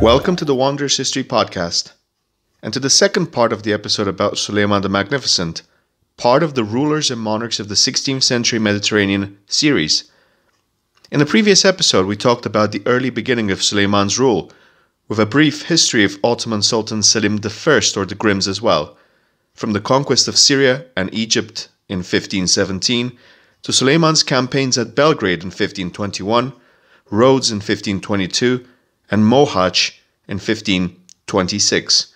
Welcome to the Wanderer's History Podcast, and to the second part of the episode about Suleiman the Magnificent, part of the Rulers and Monarchs of the 16th Century Mediterranean series. In the previous episode, we talked about the early beginning of Suleiman's rule, with a brief history of Ottoman Sultan Selim I or the Grims as well, from the conquest of Syria and Egypt in 1517 to Suleiman's campaigns at Belgrade in 1521, Rhodes in 1522, and Mohaj in 1526.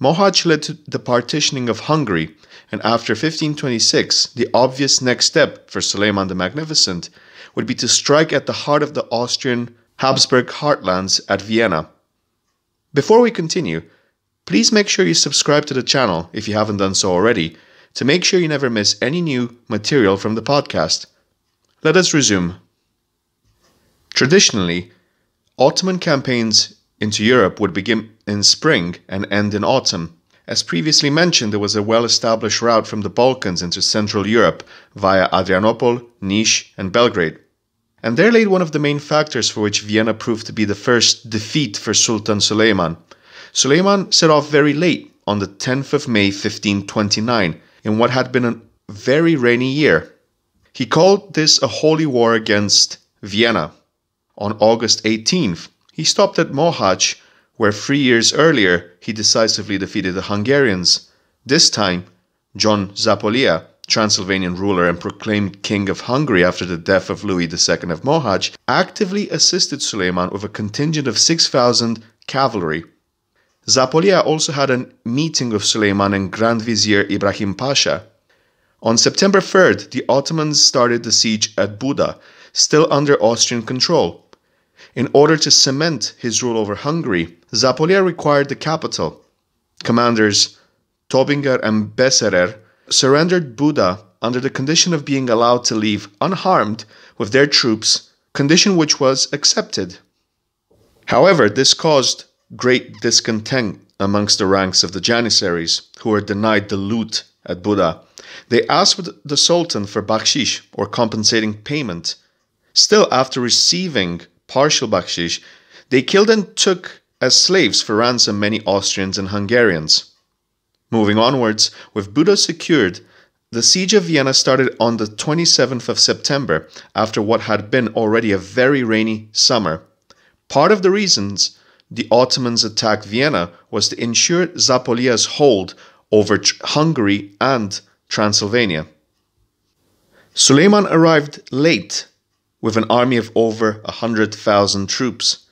Mohaj led to the partitioning of Hungary, and after 1526, the obvious next step for Suleiman the Magnificent would be to strike at the heart of the Austrian Habsburg Heartlands at Vienna. Before we continue, please make sure you subscribe to the channel if you haven't done so already to make sure you never miss any new material from the podcast. Let us resume. Traditionally, Ottoman campaigns into Europe would begin in spring and end in autumn. As previously mentioned, there was a well established route from the Balkans into Central Europe via Adrianople, Niš, and Belgrade. And there lay one of the main factors for which Vienna proved to be the first defeat for Sultan Suleiman. Suleiman set off very late, on the 10th of May 1529, in what had been a very rainy year. He called this a holy war against Vienna. On August 18th, he stopped at Mohács, where three years earlier he decisively defeated the Hungarians, this time John Zapolia, Transylvanian ruler and proclaimed King of Hungary after the death of Louis II of Mohaj, actively assisted Suleiman with a contingent of 6,000 cavalry. Zapolia also had a meeting with Suleiman and Grand Vizier Ibrahim Pasha. On September 3rd, the Ottomans started the siege at Buda, still under Austrian control. In order to cement his rule over Hungary, Zapolia required the capital. Commanders Tobinger and Besserer surrendered Buda under the condition of being allowed to leave unharmed with their troops, condition which was accepted. However, this caused great discontent amongst the ranks of the Janissaries, who were denied the loot at Buda. They asked the Sultan for bakshish, or compensating payment. Still, after receiving partial bakshish, they killed and took as slaves for ransom many Austrians and Hungarians. Moving onwards, with Buda secured, the siege of Vienna started on the 27th of September after what had been already a very rainy summer. Part of the reasons the Ottomans attacked Vienna was to ensure Zapolia's hold over Hungary and Transylvania. Suleiman arrived late with an army of over 100,000 troops.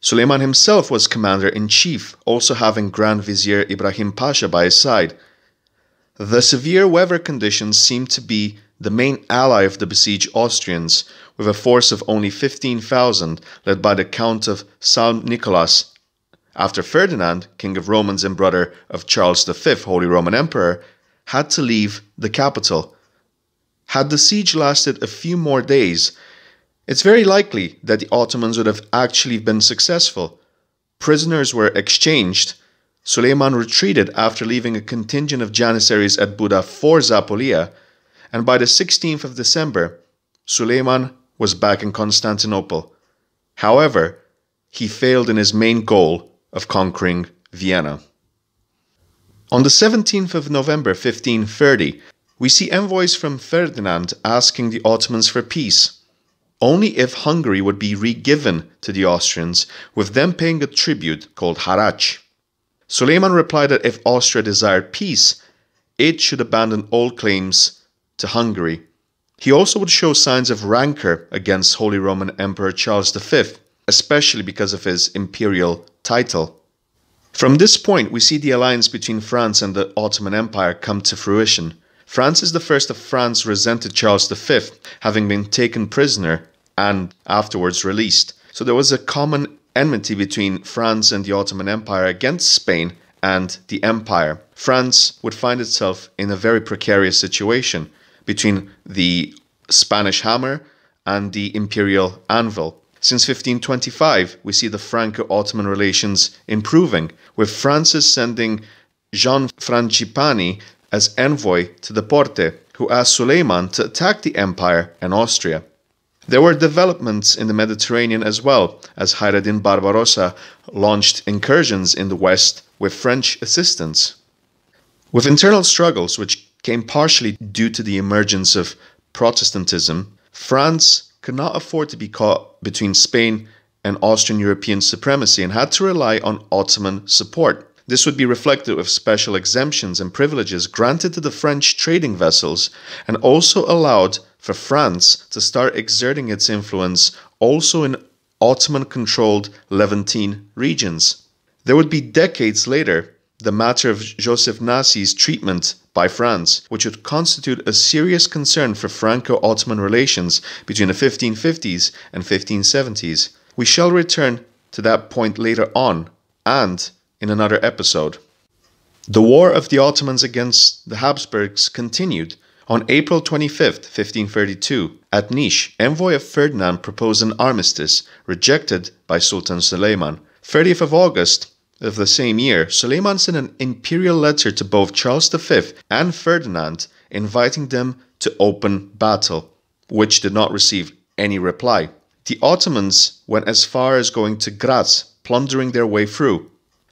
Suleiman himself was commander in chief, also having Grand Vizier Ibrahim Pasha by his side. The severe weather conditions seemed to be the main ally of the besieged Austrians, with a force of only 15,000 led by the Count of Saint Nicholas. After Ferdinand, King of Romans and brother of Charles V, Holy Roman Emperor, had to leave the capital. Had the siege lasted a few more days, it's very likely that the Ottomans would have actually been successful. Prisoners were exchanged. Suleiman retreated after leaving a contingent of Janissaries at Buda for Zapolia, and by the 16th of December, Suleiman was back in Constantinople. However, he failed in his main goal of conquering Vienna. On the 17th of November 1530, we see envoys from Ferdinand asking the Ottomans for peace only if Hungary would be regiven to the Austrians, with them paying a tribute called harach. Suleiman replied that if Austria desired peace, it should abandon all claims to Hungary. He also would show signs of rancor against Holy Roman Emperor Charles V, especially because of his imperial title. From this point, we see the alliance between France and the Ottoman Empire come to fruition. Francis I of France resented Charles V having been taken prisoner and afterwards released. So there was a common enmity between France and the Ottoman Empire against Spain and the Empire. France would find itself in a very precarious situation between the Spanish hammer and the imperial anvil. Since 1525, we see the Franco Ottoman relations improving, with Francis sending Jean Francipani as envoy to the Porte, who asked Suleiman to attack the empire and Austria. There were developments in the Mediterranean as well, as Hayreddin Barbarossa launched incursions in the west with French assistance. With internal struggles, which came partially due to the emergence of Protestantism, France could not afford to be caught between Spain and Austrian European supremacy and had to rely on Ottoman support. This would be reflected with special exemptions and privileges granted to the French trading vessels and also allowed for France to start exerting its influence also in Ottoman controlled Levantine regions. There would be decades later the matter of Joseph Nasi's treatment by France, which would constitute a serious concern for Franco Ottoman relations between the 1550s and 1570s. We shall return to that point later on, and in another episode. The war of the Ottomans against the Habsburgs continued. On April 25, 1532, at Nish, envoy of Ferdinand proposed an armistice, rejected by Sultan Suleiman. 30th of August of the same year, Suleiman sent an imperial letter to both Charles V and Ferdinand, inviting them to open battle, which did not receive any reply. The Ottomans went as far as going to Graz, plundering their way through.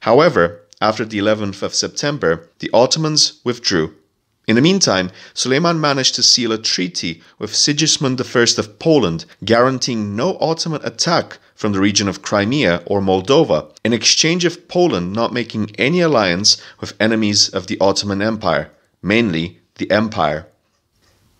However, after the 11th of September, the Ottomans withdrew. In the meantime, Suleiman managed to seal a treaty with Sigismund I of Poland, guaranteeing no Ottoman attack from the region of Crimea or Moldova, in exchange of Poland not making any alliance with enemies of the Ottoman Empire, mainly the Empire.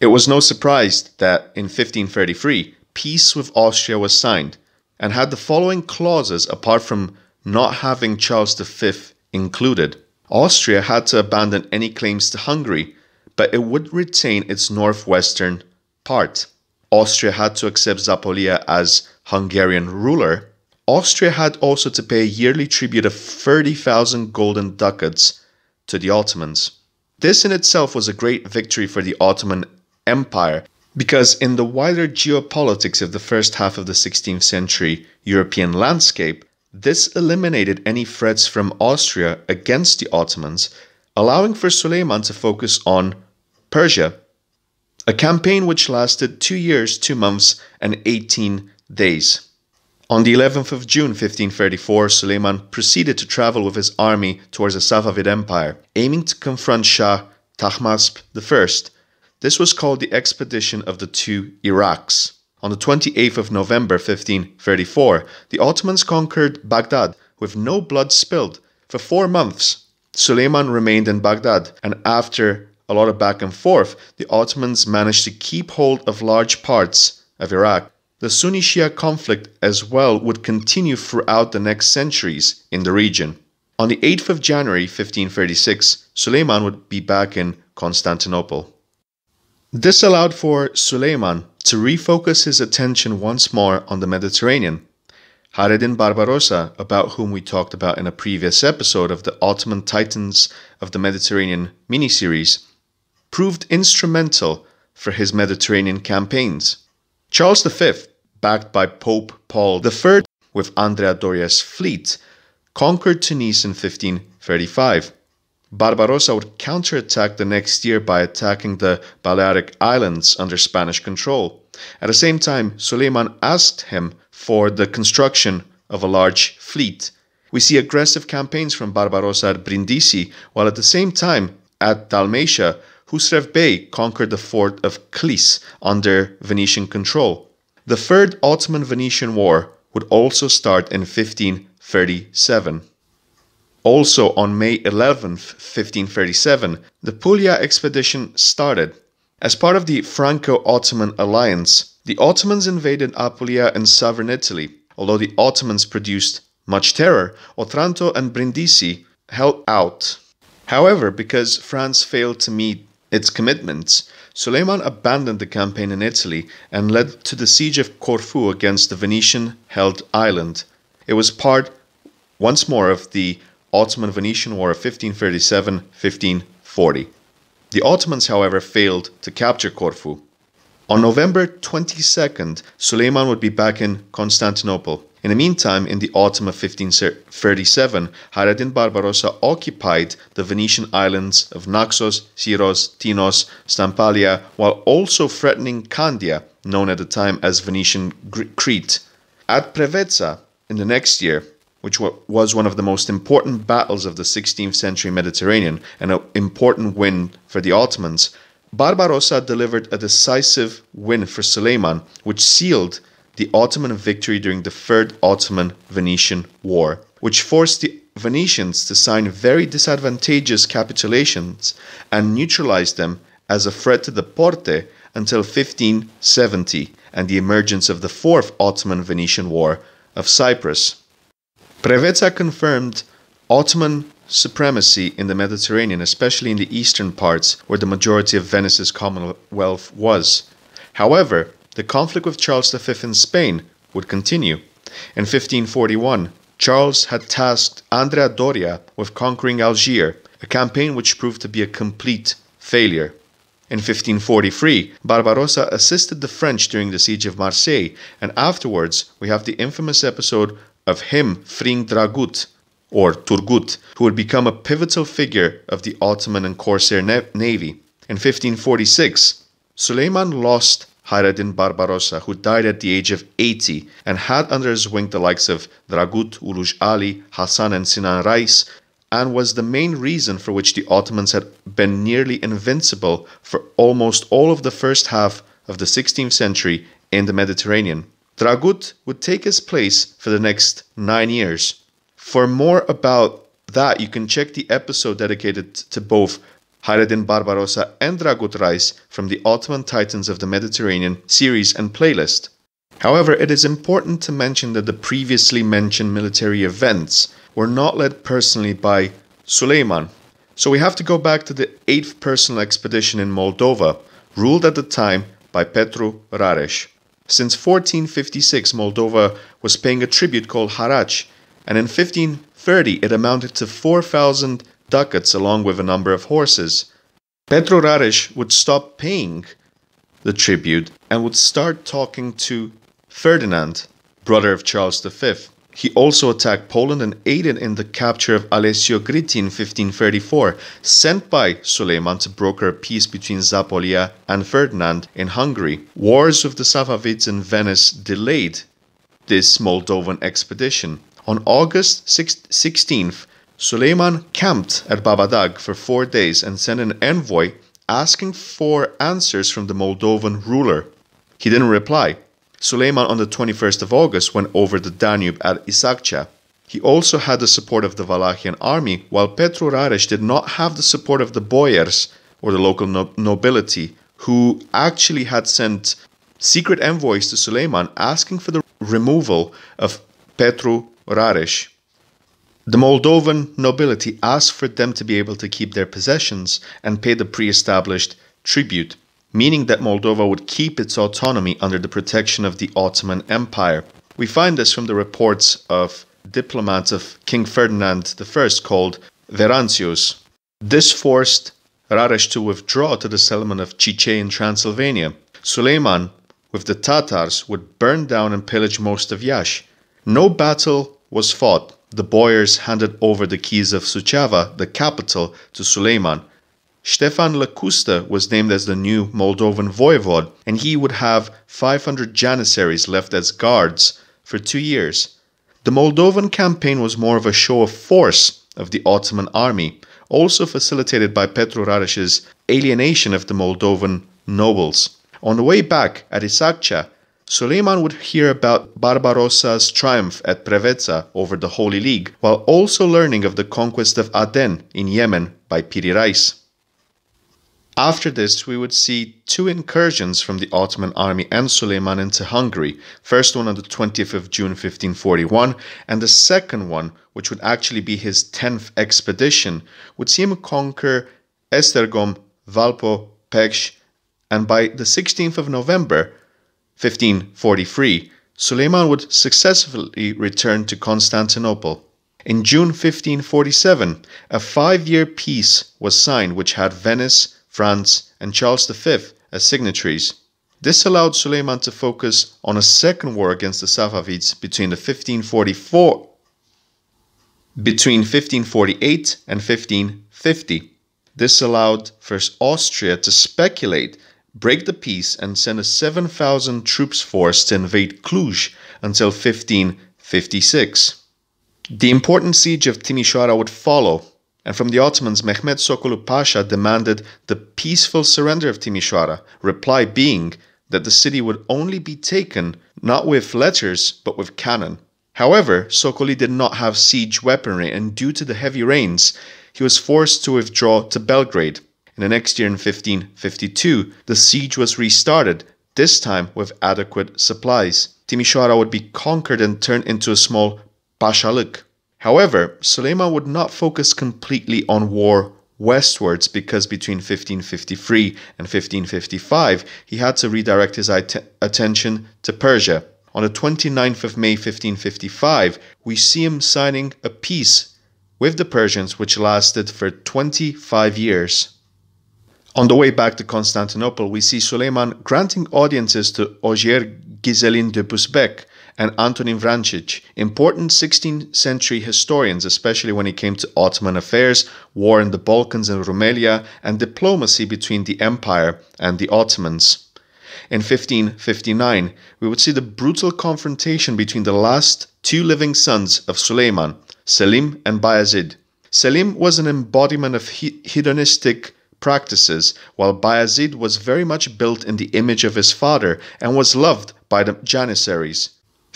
It was no surprise that in 1533, peace with Austria was signed, and had the following clauses apart from not having Charles V included. Austria had to abandon any claims to Hungary, but it would retain its northwestern part. Austria had to accept Zapolia as Hungarian ruler. Austria had also to pay a yearly tribute of 30,000 golden ducats to the Ottomans. This in itself was a great victory for the Ottoman Empire because, in the wider geopolitics of the first half of the 16th century European landscape, this eliminated any threats from Austria against the Ottomans, allowing for Suleiman to focus on Persia, a campaign which lasted two years, two months, and 18 days. On the 11th of June 1534, Suleiman proceeded to travel with his army towards the Safavid Empire, aiming to confront Shah Tahmasp I. This was called the Expedition of the Two Iraqs. On the 28th of November 1534, the Ottomans conquered Baghdad with no blood spilled. For four months, Suleiman remained in Baghdad, and after a lot of back and forth, the Ottomans managed to keep hold of large parts of Iraq. The Sunni Shia conflict as well would continue throughout the next centuries in the region. On the 8th of January 1536, Suleiman would be back in Constantinople. This allowed for Suleiman to refocus his attention once more on the Mediterranean. Haredin Barbarossa, about whom we talked about in a previous episode of the Ottoman Titans of the Mediterranean miniseries, proved instrumental for his Mediterranean campaigns. Charles V, backed by Pope Paul III with Andrea Doria's fleet, conquered Tunis in 1535. Barbarossa would counterattack the next year by attacking the Balearic Islands under Spanish control. At the same time, Suleiman asked him for the construction of a large fleet. We see aggressive campaigns from Barbarossa at Brindisi, while at the same time, at Dalmatia, Husrev Bey conquered the fort of Klis under Venetian control. The Third Ottoman Venetian War would also start in 1537. Also on May 11, 1537, the Puglia expedition started. As part of the Franco Ottoman alliance, the Ottomans invaded Apulia and southern Italy. Although the Ottomans produced much terror, Otranto and Brindisi held out. However, because France failed to meet its commitments, Suleiman abandoned the campaign in Italy and led to the siege of Corfu against the Venetian held island. It was part once more of the Ottoman Venetian War of 1537 1540. The Ottomans, however, failed to capture Corfu. On November 22nd, Suleiman would be back in Constantinople. In the meantime, in the autumn of 1537, Haradin Barbarossa occupied the Venetian islands of Naxos, Syros, Tinos, Stampalia, while also threatening Candia, known at the time as Venetian Crete. At Preveza, in the next year, which was one of the most important battles of the 16th century Mediterranean and an important win for the Ottomans, Barbarossa delivered a decisive win for Suleiman, which sealed the Ottoman victory during the Third Ottoman Venetian War, which forced the Venetians to sign very disadvantageous capitulations and neutralized them as a threat to the Porte until 1570 and the emergence of the Fourth Ottoman Venetian War of Cyprus. Preveza confirmed Ottoman supremacy in the Mediterranean, especially in the eastern parts where the majority of Venice's commonwealth was. However, the conflict with Charles V in Spain would continue. In 1541, Charles had tasked Andrea Doria with conquering Algiers, a campaign which proved to be a complete failure. In 1543, Barbarossa assisted the French during the siege of Marseille, and afterwards we have the infamous episode of him freeing Dragut, or Turgut, who would become a pivotal figure of the Ottoman and Corsair navy. In 1546, Suleiman lost Hayreddin Barbarossa, who died at the age of 80 and had under his wing the likes of Dragut, Uluj Ali, Hassan, and Sinan Reis, and was the main reason for which the Ottomans had been nearly invincible for almost all of the first half of the 16th century in the Mediterranean. Dragut would take his place for the next nine years. For more about that, you can check the episode dedicated to both Hayreddin Barbarossa and Dragut Reis from the Ottoman Titans of the Mediterranean series and playlist. However, it is important to mention that the previously mentioned military events were not led personally by Suleiman. So we have to go back to the 8th personal expedition in Moldova, ruled at the time by Petru Rareș. Since 1456, Moldova was paying a tribute called harach, and in 1530 it amounted to 4,000 ducats along with a number of horses. Petru Rares would stop paying the tribute and would start talking to Ferdinand, brother of Charles V. He also attacked Poland and aided in the capture of Alessio Gritti in 1534, sent by Suleiman to broker peace between Zapolia and Ferdinand in Hungary. Wars with the Safavids in Venice delayed this Moldovan expedition. On August 16th, Suleiman camped at Babadag for four days and sent an envoy asking for answers from the Moldovan ruler. He didn't reply, Suleiman on the 21st of August went over the Danube at Isakcha. He also had the support of the Wallachian army, while Petru Rares did not have the support of the boyars or the local no- nobility, who actually had sent secret envoys to Suleiman asking for the removal of Petru Rares. The Moldovan nobility asked for them to be able to keep their possessions and pay the pre established tribute meaning that Moldova would keep its autonomy under the protection of the Ottoman Empire. We find this from the reports of diplomats of King Ferdinand I called Verantius. This forced Rares to withdraw to the settlement of Chiche in Transylvania. Suleiman, with the Tatars, would burn down and pillage most of Yash. No battle was fought. The boyars handed over the keys of Suceava, the capital, to Suleiman, Stefan Lacusta was named as the new Moldovan voivod, and he would have 500 janissaries left as guards for two years. The Moldovan campaign was more of a show of force of the Ottoman army, also facilitated by Petru Radish's alienation of the Moldovan nobles. On the way back at Isakcha, Suleiman would hear about Barbarossa's triumph at Preveza over the Holy League, while also learning of the conquest of Aden in Yemen by Piri Reis. After this, we would see two incursions from the Ottoman army and Suleiman into Hungary, first one on the 20th of June 1541, and the second one, which would actually be his 10th expedition, would see him conquer Estergom, Valpo, Pech, and by the 16th of November 1543, Suleiman would successfully return to Constantinople. In June 1547, a five year peace was signed which had Venice, France, and Charles V as signatories. This allowed Suleiman to focus on a second war against the Safavids between the 1544 between 1548 and 1550. This allowed first Austria to speculate, break the peace, and send a 7,000 troops force to invade Cluj until 1556. The important siege of Timisoara would follow, and from the Ottomans, Mehmed Sokolu Pasha demanded the peaceful surrender of Timisoara, reply being that the city would only be taken not with letters but with cannon. However, Sokoli did not have siege weaponry, and due to the heavy rains, he was forced to withdraw to Belgrade. In the next year, in 1552, the siege was restarted, this time with adequate supplies. Timisoara would be conquered and turned into a small pashalik. However, Suleiman would not focus completely on war westwards because between 1553 and 1555 he had to redirect his attention to Persia. On the 29th of May 1555, we see him signing a peace with the Persians which lasted for 25 years. On the way back to Constantinople, we see Suleiman granting audiences to Ogier Giselin de Busbek, and Antonin Vrancic, important 16th century historians, especially when it came to Ottoman affairs, war in the Balkans and Rumelia, and diplomacy between the Empire and the Ottomans. In 1559, we would see the brutal confrontation between the last two living sons of Suleiman, Selim and Bayezid. Selim was an embodiment of hedonistic practices, while Bayezid was very much built in the image of his father and was loved by the Janissaries.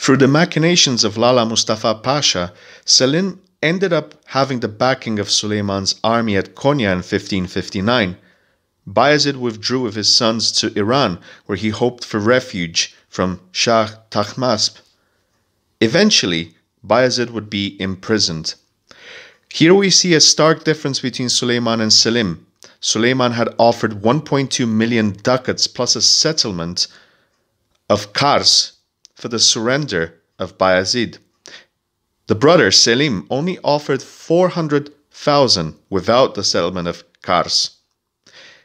Through the machinations of Lala Mustafa Pasha, Selim ended up having the backing of Suleiman's army at Konya in 1559. Bayezid withdrew with his sons to Iran, where he hoped for refuge from Shah Tahmasp. Eventually, Bayezid would be imprisoned. Here we see a stark difference between Suleiman and Selim. Suleiman had offered 1.2 million ducats plus a settlement of Kars for the surrender of Bayazid. The brother Selim only offered 400,000 without the settlement of Kars.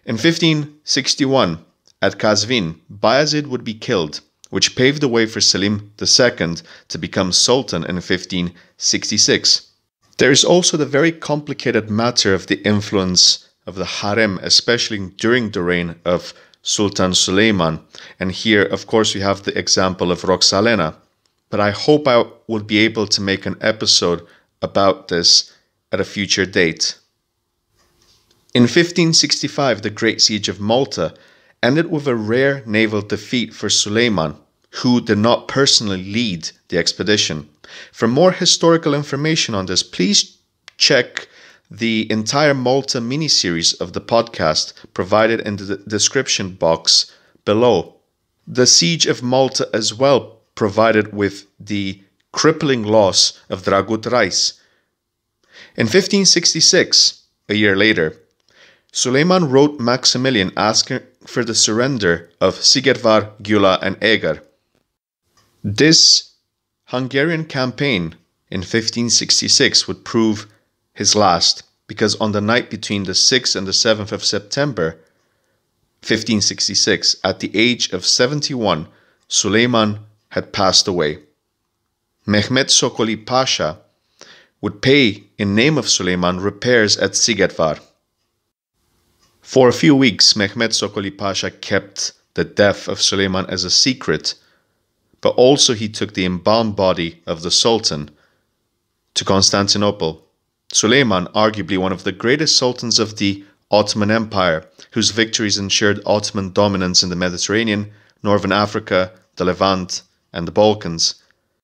In 1561, at Kazvin, Bayazid would be killed, which paved the way for Selim II to become Sultan in 1566. There is also the very complicated matter of the influence of the harem, especially during the reign of Sultan Suleiman. And here, of course, we have the example of Roxalena. But I hope I will be able to make an episode about this at a future date. In 1565, the Great Siege of Malta ended with a rare naval defeat for Suleiman, who did not personally lead the expedition. For more historical information on this, please check the entire Malta mini series of the podcast provided in the description box below. The Siege of Malta as well provided with the crippling loss of Dragut Reis. In 1566, a year later, Suleiman wrote Maximilian asking for the surrender of Sigervar, Gyula, and Eger. This Hungarian campaign in 1566 would prove his last, because on the night between the 6th and the 7th of September 1566, at the age of 71, Suleiman had passed away. Mehmet Sokoli Pasha would pay, in name of Suleiman, repairs at Sigetvar. For a few weeks, Mehmet Sokoli Pasha kept the death of Suleiman as a secret, but also he took the embalmed body of the Sultan to Constantinople Suleiman, arguably one of the greatest sultans of the Ottoman Empire, whose victories ensured Ottoman dominance in the Mediterranean, northern Africa, the Levant, and the Balkans.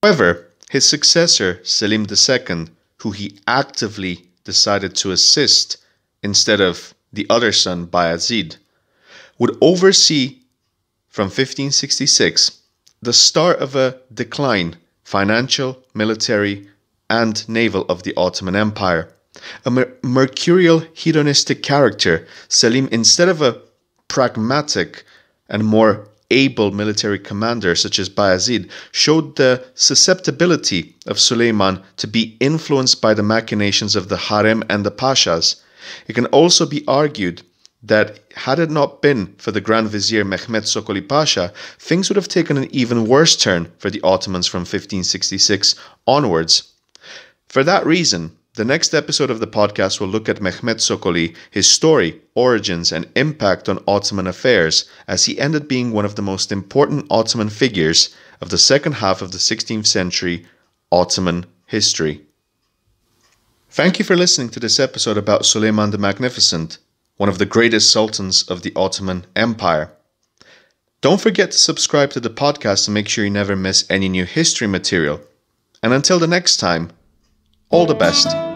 However, his successor, Selim II, who he actively decided to assist instead of the other son, Bayazid, would oversee from 1566 the start of a decline, financial, military, and naval of the Ottoman Empire. A mer- mercurial, hedonistic character, Selim, instead of a pragmatic and more able military commander such as Bayazid, showed the susceptibility of Suleiman to be influenced by the machinations of the harem and the pashas. It can also be argued that had it not been for the Grand Vizier Mehmed Sokoli Pasha, things would have taken an even worse turn for the Ottomans from 1566 onwards. For that reason, the next episode of the podcast will look at Mehmet Sokoli, his story, origins, and impact on Ottoman affairs, as he ended being one of the most important Ottoman figures of the second half of the 16th century Ottoman history. Thank you for listening to this episode about Suleiman the Magnificent, one of the greatest sultans of the Ottoman Empire. Don't forget to subscribe to the podcast to make sure you never miss any new history material. And until the next time, all the best.